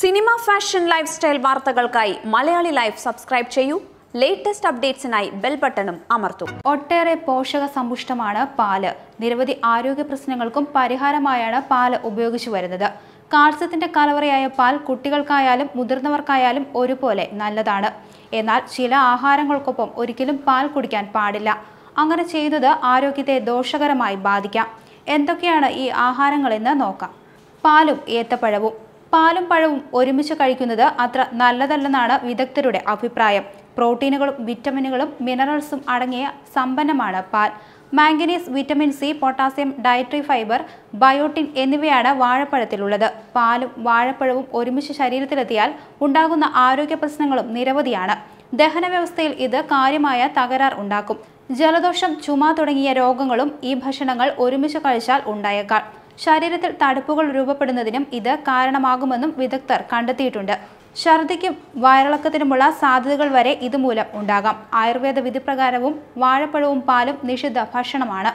cinema fashion lifestyle വാർത്തകൾക്കായി Malayali life subscribe ചെയ്യൂ latest അപ്ഡേറ്റ്സിനായി ബെൽ ബട്ടണും അമർത്തും ഒട്ടേറെ പോഷക സമ്പുഷ്ടമാണ് പാല് നിരവധി ആരോഗ്യ പ്രശ്നങ്ങൾക്കും പരിഹാരമായാണ് പാല് ഉപയോഗിച്ചു വരുന്നത് കാൽസ്യത്തിന്റെ കലവറയായ പാൽ കുട്ടികൾക്കായാലും മുതിർന്നവർക്കായാലും ഒരുപോലെ നല്ലതാണ് എന്നാൽ ചില ആഹാരങ്ങൾക്കൊപ്പം ഒരിക്കലും പാൽ കുടിക്കാൻ പാടില്ല അങ്ങനെ ചെയ്യുന്നത് ആരോഗ്യത്തെ ദോഷകരമായി ബാധിക്കാം എന്തൊക്കെയാണ് ഈ ആഹാരങ്ങളെന്ന് നോക്കാം പാലും ഏത്തപ്പഴവും പാലും പഴവും ഒരുമിച്ച് കഴിക്കുന്നത് അത്ര നല്ലതല്ലെന്നാണ് വിദഗ്ധരുടെ അഭിപ്രായം പ്രോട്ടീനുകളും വിറ്റമിനുകളും മിനറൽസും അടങ്ങിയ സമ്പന്നമാണ് പാൽ manganese vitamin C potassium dietary fibre biotin എന്നിവയാണ് വാഴപ്പഴത്തിലുള്ളത് പാലും വാഴപ്പഴവും ഒരുമിച്ച് ശരീരത്തിലെത്തിയാൽ ഉണ്ടാകുന്ന ആരോഗ്യ പ്രശ്നങ്ങളും നിരവധിയാണ് ദഹന വ്യവസ്ഥയിൽ ഇത് കാര്യമായ തകരാർ ഉണ്ടാക്കും ജലദോഷം ചുമ തുടങ്ങിയ രോഗങ്ങളും ഈ ഭക്ഷണങ്ങൾ ഒരുമിച്ച് കഴിച്ചാൽ ഉണ്ടായേക്കാം ശരീരത്തിൽ തടുപ്പുകൾ രൂപപ്പെടുന്നതിനും ഇത് കാരണമാകുമെന്നും വിദഗ്ധർ കണ്ടെത്തിയിട്ടുണ്ട് ഛർദിക്കും വയറിളക്കത്തിനുമുള്ള സാധ്യതകൾ വരെ ഇതുമൂലം ഉണ്ടാകാം ആയുർവേദ വിധിപ്രകാരവും വാഴപ്പഴവും പാലും നിഷിദ്ധ ഭക്ഷണമാണ്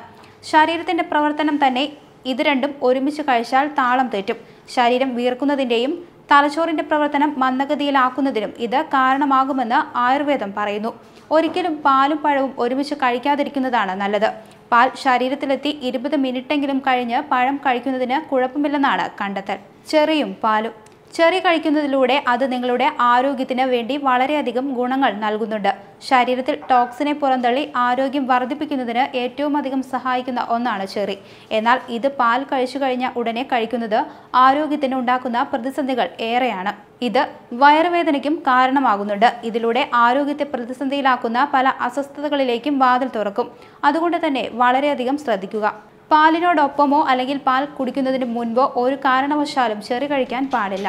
ശരീരത്തിന്റെ പ്രവർത്തനം തന്നെ ഇത് രണ്ടും ഒരുമിച്ച് കഴിച്ചാൽ താളം തെറ്റും ശരീരം വീർക്കുന്നതിൻ്റെയും തലച്ചോറിന്റെ പ്രവർത്തനം മന്ദഗതിയിലാക്കുന്നതിനും ഇത് കാരണമാകുമെന്ന് ആയുർവേദം പറയുന്നു ഒരിക്കലും പാലും പഴവും ഒരുമിച്ച് കഴിക്കാതിരിക്കുന്നതാണ് നല്ലത് പാൽ ശരീരത്തിലെത്തി ഇരുപത് മിനിറ്റെങ്കിലും കഴിഞ്ഞ് പഴം കഴിക്കുന്നതിന് കുഴപ്പമില്ലെന്നാണ് കണ്ടെത്തൽ ചെറിയും പാലും ചെറി കഴിക്കുന്നതിലൂടെ അത് നിങ്ങളുടെ ആരോഗ്യത്തിന് വേണ്ടി വളരെയധികം ഗുണങ്ങൾ നൽകുന്നുണ്ട് ശരീരത്തിൽ ടോക്സിനെ പുറന്തള്ളി ആരോഗ്യം വർദ്ധിപ്പിക്കുന്നതിന് ഏറ്റവും അധികം സഹായിക്കുന്ന ഒന്നാണ് ചെറി എന്നാൽ ഇത് പാൽ കഴിച്ചു കഴിഞ്ഞ ഉടനെ കഴിക്കുന്നത് ആരോഗ്യത്തിന് ഉണ്ടാക്കുന്ന പ്രതിസന്ധികൾ ഏറെയാണ് ഇത് വയറുവേദനയ്ക്കും കാരണമാകുന്നുണ്ട് ഇതിലൂടെ ആരോഗ്യത്തെ പ്രതിസന്ധിയിലാക്കുന്ന പല അസ്വസ്ഥതകളിലേക്കും വാതിൽ തുറക്കും അതുകൊണ്ട് തന്നെ വളരെയധികം ശ്രദ്ധിക്കുക പാലിനോടൊപ്പമോ അല്ലെങ്കിൽ പാൽ കുടിക്കുന്നതിന് മുൻപോ ഒരു കാരണവശാലും ചെറി കഴിക്കാൻ പാടില്ല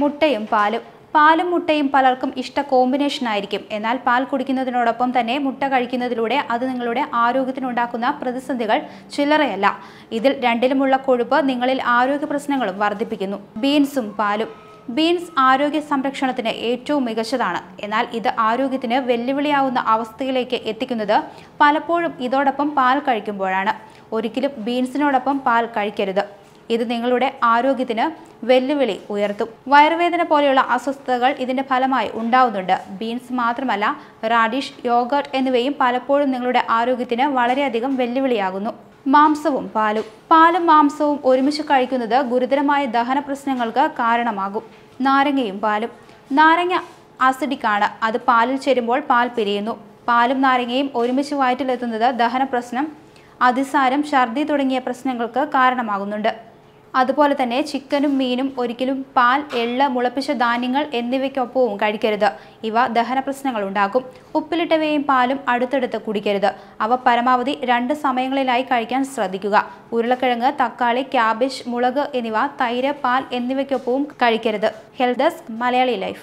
മുട്ടയും പാലും പാലും മുട്ടയും പലർക്കും ഇഷ്ട കോമ്പിനേഷൻ ആയിരിക്കും എന്നാൽ പാൽ കുടിക്കുന്നതിനോടൊപ്പം തന്നെ മുട്ട കഴിക്കുന്നതിലൂടെ അത് നിങ്ങളുടെ ആരോഗ്യത്തിനുണ്ടാക്കുന്ന പ്രതിസന്ധികൾ ചില്ലറയല്ല ഇതിൽ രണ്ടിലുമുള്ള കൊഴുപ്പ് നിങ്ങളിൽ ആരോഗ്യ പ്രശ്നങ്ങളും വർദ്ധിപ്പിക്കുന്നു ബീൻസും പാലും ബീൻസ് ആരോഗ്യ സംരക്ഷണത്തിന് ഏറ്റവും മികച്ചതാണ് എന്നാൽ ഇത് ആരോഗ്യത്തിന് വെല്ലുവിളിയാവുന്ന അവസ്ഥയിലേക്ക് എത്തിക്കുന്നത് പലപ്പോഴും ഇതോടൊപ്പം പാൽ കഴിക്കുമ്പോഴാണ് ഒരിക്കലും ബീൻസിനോടൊപ്പം പാൽ കഴിക്കരുത് ഇത് നിങ്ങളുടെ ആരോഗ്യത്തിന് വെല്ലുവിളി ഉയർത്തും വയറുവേദന പോലെയുള്ള അസ്വസ്ഥതകൾ ഇതിന്റെ ഫലമായി ഉണ്ടാവുന്നുണ്ട് ബീൻസ് മാത്രമല്ല റാഡിഷ് യോഗർട്ട് എന്നിവയും പലപ്പോഴും നിങ്ങളുടെ ആരോഗ്യത്തിന് വളരെയധികം വെല്ലുവിളിയാകുന്നു മാംസവും പാലും പാലും മാംസവും ഒരുമിച്ച് കഴിക്കുന്നത് ഗുരുതരമായ ദഹന പ്രശ്നങ്ങൾക്ക് കാരണമാകും നാരങ്ങയും പാലും നാരങ്ങ ആസിഡിക്കാണ് അത് പാലിൽ ചേരുമ്പോൾ പാൽ പിരിയുന്നു പാലും നാരങ്ങയും ഒരുമിച്ച് വയറ്റിലെത്തുന്നത് ദഹന പ്രശ്നം അതിസാരം ഛർദി തുടങ്ങിയ പ്രശ്നങ്ങൾക്ക് കാരണമാകുന്നുണ്ട് അതുപോലെ തന്നെ ചിക്കനും മീനും ഒരിക്കലും പാൽ എള്ള് മുളപ്പിച്ച ധാന്യങ്ങൾ എന്നിവയ്ക്കൊപ്പവും കഴിക്കരുത് ഇവ ദഹന പ്രശ്നങ്ങൾ ഉണ്ടാക്കും ഉപ്പിലിട്ടവയും പാലും അടുത്തടുത്ത് കുടിക്കരുത് അവ പരമാവധി രണ്ട് സമയങ്ങളിലായി കഴിക്കാൻ ശ്രദ്ധിക്കുക ഉരുളക്കിഴങ്ങ് തക്കാളി ക്യാബേജ് മുളക് എന്നിവ തൈര് പാൽ എന്നിവയ്ക്കൊപ്പവും കഴിക്കരുത് ഹെൽത്ത് ഡെസ്ക് മലയാളി ലൈഫ്